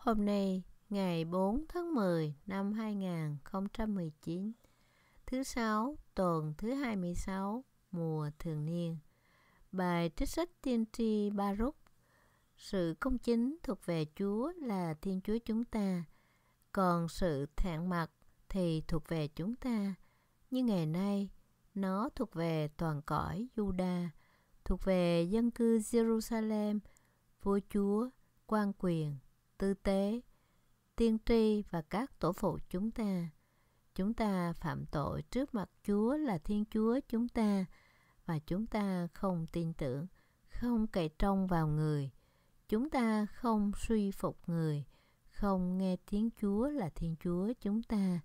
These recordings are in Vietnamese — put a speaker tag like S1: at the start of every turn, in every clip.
S1: Hôm nay, ngày 4 tháng 10 năm 2019, thứ sáu, tuần thứ 26, mùa thường niên. Bài trích sách tiên tri Baruch Sự công chính thuộc về Chúa là Thiên Chúa chúng ta, còn sự thẹn mặt thì thuộc về chúng ta. như ngày nay, nó thuộc về toàn cõi Juda, thuộc về dân cư Jerusalem, vua chúa, quan quyền tư tế tiên tri và các tổ phụ chúng ta chúng ta phạm tội trước mặt chúa là thiên chúa chúng ta và chúng ta không tin tưởng không cậy trông vào người chúng ta không suy phục người không nghe tiếng chúa là thiên chúa chúng ta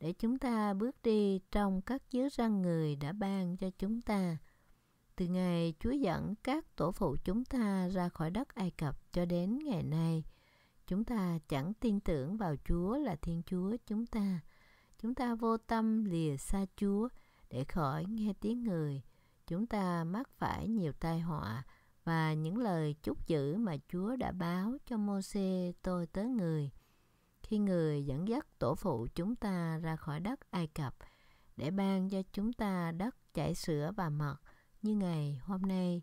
S1: để chúng ta bước đi trong các giới răn người đã ban cho chúng ta từ ngày chúa dẫn các tổ phụ chúng ta ra khỏi đất ai cập cho đến ngày nay chúng ta chẳng tin tưởng vào chúa là thiên chúa chúng ta chúng ta vô tâm lìa xa chúa để khỏi nghe tiếng người chúng ta mắc phải nhiều tai họa và những lời chúc dữ mà Chúa đã báo cho Môse tôi tới người. Khi người dẫn dắt tổ phụ chúng ta ra khỏi đất Ai Cập để ban cho chúng ta đất chảy sữa và mật như ngày hôm nay.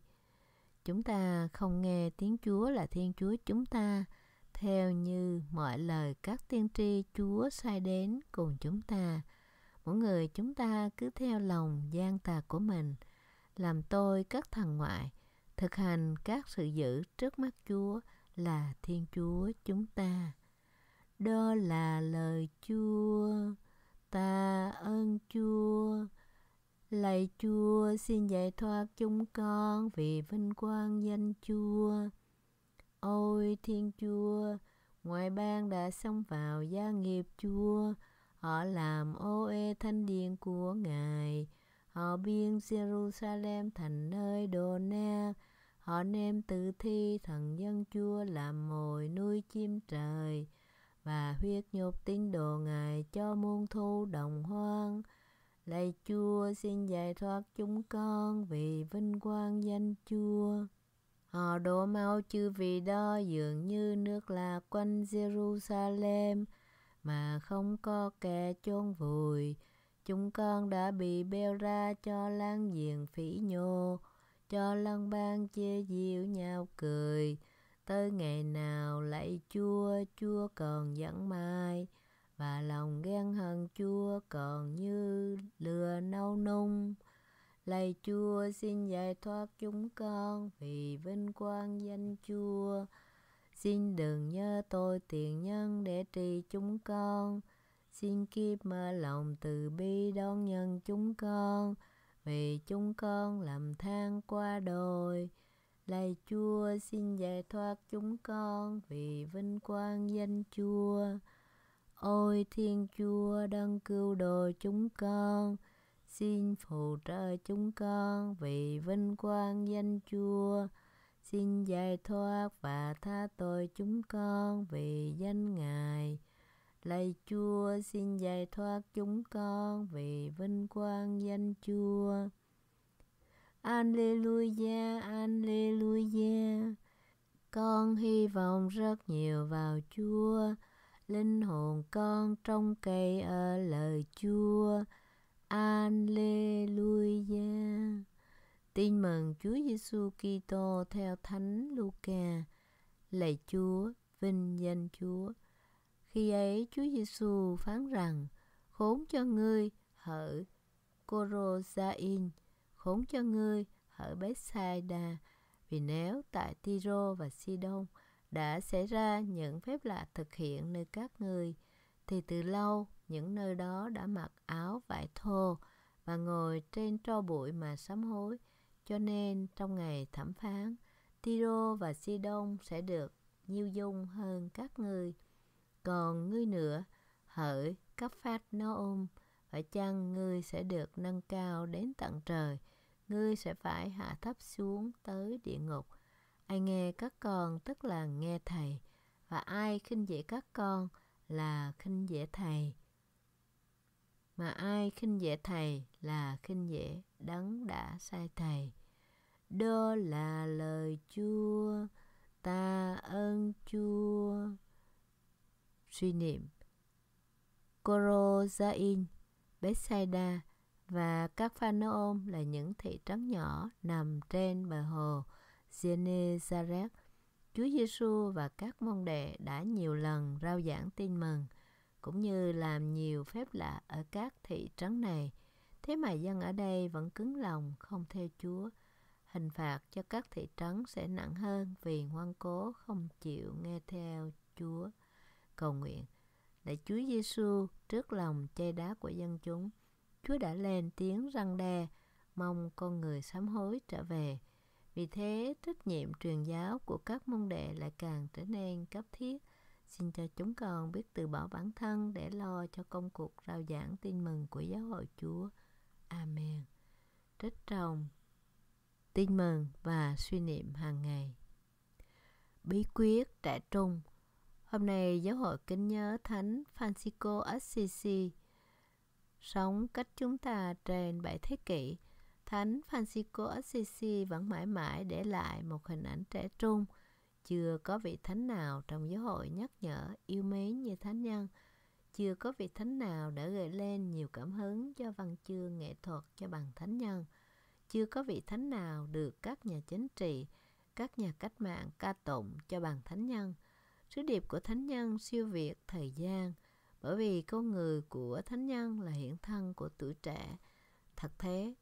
S1: Chúng ta không nghe tiếng Chúa là Thiên Chúa chúng ta theo như mọi lời các tiên tri Chúa sai đến cùng chúng ta. Mỗi người chúng ta cứ theo lòng gian tà của mình, làm tôi các thần ngoại, thực hành các sự giữ trước mắt Chúa là Thiên Chúa chúng ta. Đó là lời Chúa, ta ơn Chúa. Lạy Chúa xin giải thoát chúng con vì vinh quang danh Chúa. Ôi Thiên Chúa, ngoại bang đã xông vào gia nghiệp Chúa, họ làm ô ê thanh điền của Ngài, họ biên Jerusalem thành nơi đồ neo, họ nêm tử thi thần dân Chúa làm mồi nuôi chim trời, và huyết nhục tín đồ Ngài cho muôn thu đồng hoang. Lạy Chúa xin giải thoát chúng con vì vinh quang danh Chúa. Họ ờ, đổ máu chư vì đó dường như nước là quanh Jerusalem mà không có kẻ chôn vùi. Chúng con đã bị bêu ra cho láng giềng phỉ nhô, cho lăng ban chia diệu nhau cười. Tới ngày nào lạy chua, chua còn dẫn mai, và lòng ghen hận chua còn như Lạy Chúa xin giải thoát chúng con vì vinh quang danh Chúa. Xin đừng nhớ tôi tiền nhân để trì chúng con. Xin kiếp mở lòng từ bi đón nhân chúng con vì chúng con làm than qua đồi. Lạy Chúa xin giải thoát chúng con vì vinh quang danh Chúa. Ôi Thiên Chúa đang cứu độ chúng con, Xin phù trợ chúng con vì vinh quang danh Chúa. Xin giải thoát và tha tội chúng con vì danh Ngài. Lạy Chúa, xin giải thoát chúng con vì vinh quang danh Chúa. Alleluia, Alleluia. Con hy vọng rất nhiều vào Chúa. Linh hồn con trông cây ở lời Chúa Alleluia. Tin mừng Chúa Giêsu Kitô theo Thánh Luca. Lạy Chúa, vinh danh Chúa. Khi ấy Chúa Giêsu phán rằng: Khốn cho ngươi, hỡi Corozain, khốn cho ngươi, hỡi Bethsaida, vì nếu tại Tiro và Sidon đã xảy ra những phép lạ thực hiện nơi các ngươi, thì từ lâu những nơi đó đã mặc áo vải thô và ngồi trên tro bụi mà sám hối. Cho nên trong ngày thẩm phán, Tiro và Sidon sẽ được nhiêu dung hơn các ngươi. Còn ngươi nữa, hỡi cấp phát no ôm, phải chăng ngươi sẽ được nâng cao đến tận trời, ngươi sẽ phải hạ thấp xuống tới địa ngục. Ai nghe các con tức là nghe thầy, và ai khinh dễ các con là khinh dễ thầy mà ai khinh dễ thầy là khinh dễ đấng đã sai thầy đó là lời chúa ta ơn chúa suy niệm Corozain, Bethsaida và các Phanaom là những thị trấn nhỏ nằm trên bờ hồ Gennesaret Chúa Giêsu và các môn đệ đã nhiều lần rao giảng tin mừng, cũng như làm nhiều phép lạ ở các thị trấn này. Thế mà dân ở đây vẫn cứng lòng không theo Chúa. Hình phạt cho các thị trấn sẽ nặng hơn vì ngoan cố không chịu nghe theo Chúa. Cầu nguyện, lạy Chúa Giêsu trước lòng chê đá của dân chúng, Chúa đã lên tiếng răng đe, mong con người sám hối trở về. Vì thế, trách nhiệm truyền giáo của các môn đệ lại càng trở nên cấp thiết. Xin cho chúng con biết từ bỏ bản thân để lo cho công cuộc rao giảng tin mừng của giáo hội Chúa. Amen. Trích trồng tin mừng và suy niệm hàng ngày. Bí quyết trẻ trung Hôm nay giáo hội kính nhớ Thánh Francisco Assisi sống cách chúng ta trên 7 thế kỷ – Thánh Francisco Assisi vẫn mãi mãi để lại một hình ảnh trẻ trung. Chưa có vị thánh nào trong giáo hội nhắc nhở yêu mến như thánh nhân. Chưa có vị thánh nào đã gợi lên nhiều cảm hứng cho văn chương nghệ thuật cho bằng thánh nhân. Chưa có vị thánh nào được các nhà chính trị, các nhà cách mạng ca tụng cho bằng thánh nhân. Sứ điệp của thánh nhân siêu việt thời gian, bởi vì con người của thánh nhân là hiện thân của tuổi trẻ. Thật thế,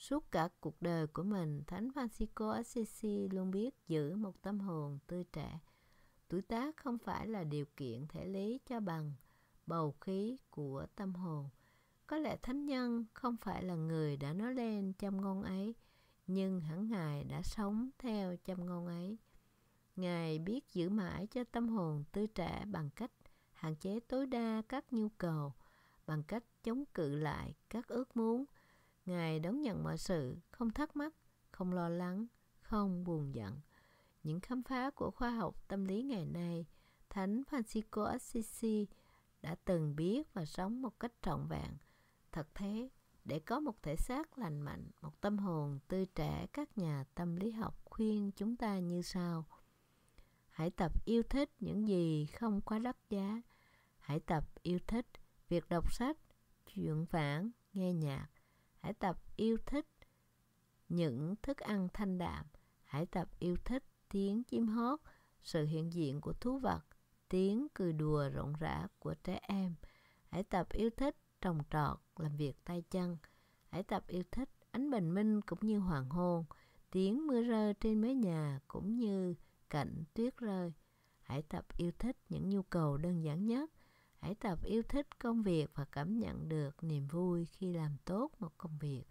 S1: Suốt cả cuộc đời của mình, Thánh Francisco Assisi luôn biết giữ một tâm hồn tươi trẻ. Tuổi tác không phải là điều kiện thể lý cho bằng bầu khí của tâm hồn. Có lẽ thánh nhân không phải là người đã nói lên châm ngôn ấy, nhưng hẳn Ngài đã sống theo châm ngôn ấy. Ngài biết giữ mãi cho tâm hồn tươi trẻ bằng cách hạn chế tối đa các nhu cầu, bằng cách chống cự lại các ước muốn – Ngài đón nhận mọi sự, không thắc mắc, không lo lắng, không buồn giận. Những khám phá của khoa học tâm lý ngày nay, Thánh Francisco Assisi đã từng biết và sống một cách trọn vẹn. Thật thế, để có một thể xác lành mạnh, một tâm hồn tươi trẻ, các nhà tâm lý học khuyên chúng ta như sau. Hãy tập yêu thích những gì không quá đắt giá. Hãy tập yêu thích việc đọc sách, chuyện phản, nghe nhạc, hãy tập yêu thích những thức ăn thanh đạm hãy tập yêu thích tiếng chim hót sự hiện diện của thú vật tiếng cười đùa rộn rã của trẻ em hãy tập yêu thích trồng trọt làm việc tay chân hãy tập yêu thích ánh bình minh cũng như hoàng hôn tiếng mưa rơi trên mái nhà cũng như cảnh tuyết rơi hãy tập yêu thích những nhu cầu đơn giản nhất hãy tập yêu thích công việc và cảm nhận được niềm vui khi làm tốt một công việc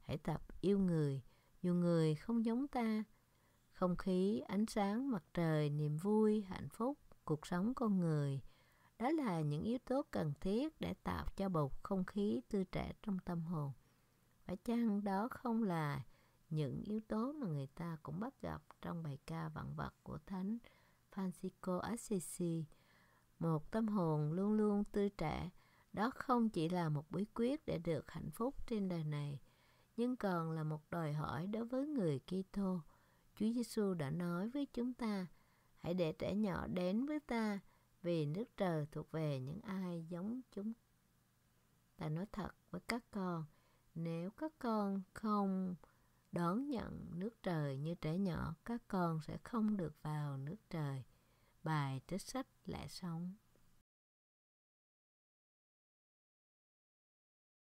S1: hãy tập yêu người dù người không giống ta không khí ánh sáng mặt trời niềm vui hạnh phúc cuộc sống con người đó là những yếu tố cần thiết để tạo cho bầu không khí tươi trẻ trong tâm hồn phải chăng đó không là những yếu tố mà người ta cũng bắt gặp trong bài ca vạn vật của thánh Francisco Assisi một tâm hồn đó không chỉ là một bí quyết để được hạnh phúc trên đời này, nhưng còn là một đòi hỏi đối với người Kitô. Chúa Giêsu đã nói với chúng ta, hãy để trẻ nhỏ đến với ta, vì nước trời thuộc về những ai giống chúng. Ta nói thật với các con, nếu các con không đón nhận nước trời như trẻ nhỏ, các con sẽ không được vào nước trời. Bài trích sách lại sống.